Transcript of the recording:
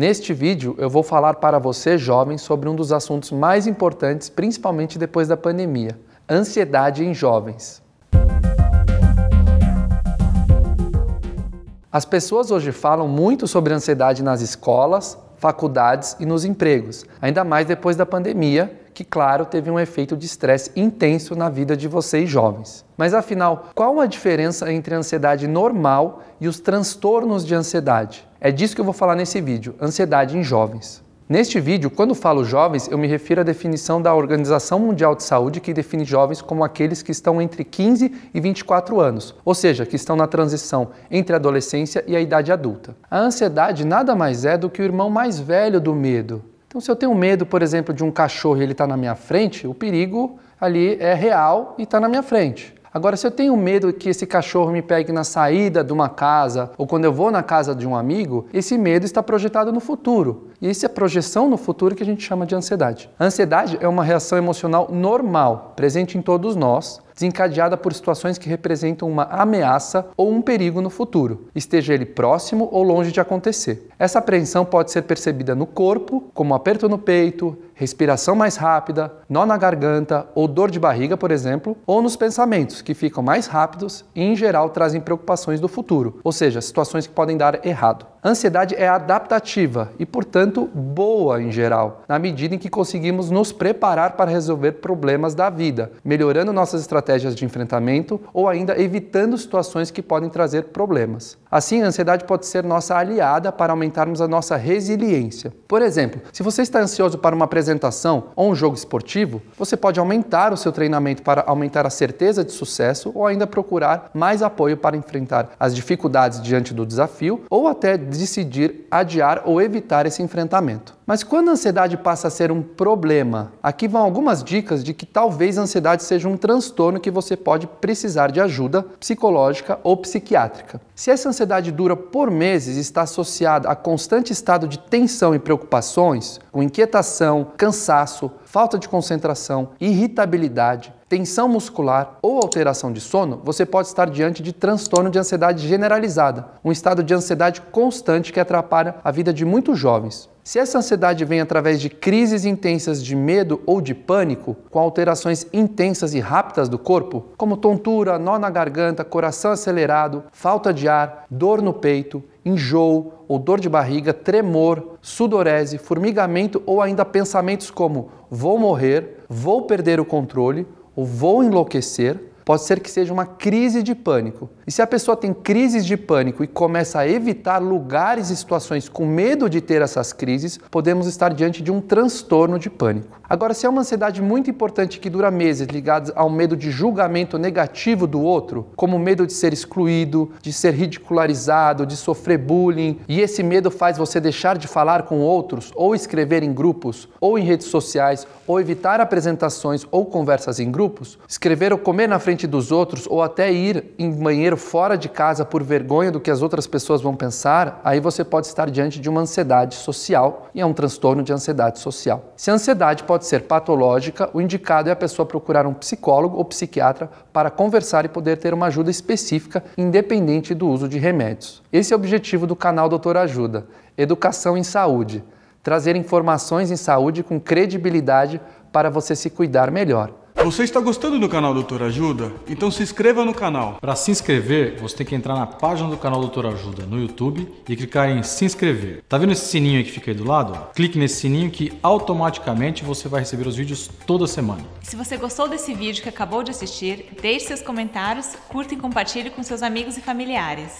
Neste vídeo, eu vou falar para você, jovem, sobre um dos assuntos mais importantes, principalmente depois da pandemia: ansiedade em jovens. As pessoas hoje falam muito sobre ansiedade nas escolas, faculdades e nos empregos, ainda mais depois da pandemia, que, claro, teve um efeito de estresse intenso na vida de vocês jovens. Mas afinal, qual a diferença entre a ansiedade normal e os transtornos de ansiedade? É disso que eu vou falar nesse vídeo, ansiedade em jovens. Neste vídeo, quando falo jovens, eu me refiro à definição da Organização Mundial de Saúde, que define jovens como aqueles que estão entre 15 e 24 anos, ou seja, que estão na transição entre a adolescência e a idade adulta. A ansiedade nada mais é do que o irmão mais velho do medo. Então, se eu tenho medo, por exemplo, de um cachorro e ele está na minha frente, o perigo ali é real e está na minha frente. Agora, se eu tenho medo que esse cachorro me pegue na saída de uma casa ou quando eu vou na casa de um amigo, esse medo está projetado no futuro. E essa é a projeção no futuro que a gente chama de ansiedade. A ansiedade é uma reação emocional normal, presente em todos nós, desencadeada por situações que representam uma ameaça ou um perigo no futuro, esteja ele próximo ou longe de acontecer. Essa apreensão pode ser percebida no corpo, como aperto no peito, respiração mais rápida, nó na garganta ou dor de barriga, por exemplo, ou nos pensamentos, que ficam mais rápidos e, em geral, trazem preocupações do futuro, ou seja, situações que podem dar errado. Ansiedade é adaptativa e, portanto, boa em geral, na medida em que conseguimos nos preparar para resolver problemas da vida, melhorando nossas estratégias de enfrentamento ou ainda evitando situações que podem trazer problemas. Assim, a ansiedade pode ser nossa aliada para aumentarmos a nossa resiliência. Por exemplo, se você está ansioso para uma apresentação apresentação ou um jogo esportivo, você pode aumentar o seu treinamento para aumentar a certeza de sucesso ou ainda procurar mais apoio para enfrentar as dificuldades diante do desafio ou até decidir adiar ou evitar esse enfrentamento. Mas quando a ansiedade passa a ser um problema, aqui vão algumas dicas de que talvez a ansiedade seja um transtorno que você pode precisar de ajuda psicológica ou psiquiátrica. Se essa ansiedade dura por meses e está associada a constante estado de tensão e preocupações, com inquietação, cansaço, falta de concentração, irritabilidade, tensão muscular ou alteração de sono, você pode estar diante de transtorno de ansiedade generalizada, um estado de ansiedade constante que atrapalha a vida de muitos jovens. Se essa ansiedade vem através de crises intensas de medo ou de pânico, com alterações intensas e rápidas do corpo, como tontura, nó na garganta, coração acelerado, falta de ar, dor no peito, enjoo ou dor de barriga, tremor, sudorese, formigamento ou ainda pensamentos como vou morrer, vou perder o controle ou vou enlouquecer, pode ser que seja uma crise de pânico. E se a pessoa tem crises de pânico e começa a evitar lugares e situações com medo de ter essas crises, podemos estar diante de um transtorno de pânico. Agora, se é uma ansiedade muito importante que dura meses, ligados ao medo de julgamento negativo do outro, como medo de ser excluído, de ser ridicularizado, de sofrer bullying, e esse medo faz você deixar de falar com outros, ou escrever em grupos, ou em redes sociais, ou evitar apresentações ou conversas em grupos, escrever ou comer na frente diante dos outros ou até ir em banheiro fora de casa por vergonha do que as outras pessoas vão pensar, aí você pode estar diante de uma ansiedade social e é um transtorno de ansiedade social. Se a ansiedade pode ser patológica, o indicado é a pessoa procurar um psicólogo ou psiquiatra para conversar e poder ter uma ajuda específica, independente do uso de remédios. Esse é o objetivo do canal Doutor Ajuda: educação em saúde, trazer informações em saúde com credibilidade para você se cuidar melhor. Você está gostando do canal Doutor Ajuda? Então se inscreva no canal. Para se inscrever, você tem que entrar na página do canal Doutor Ajuda no YouTube e clicar em se inscrever. Tá vendo esse sininho que fica aí do lado? Clique nesse sininho que automaticamente você vai receber os vídeos toda semana. Se você gostou desse vídeo que acabou de assistir, deixe seus comentários, curta e compartilhe com seus amigos e familiares.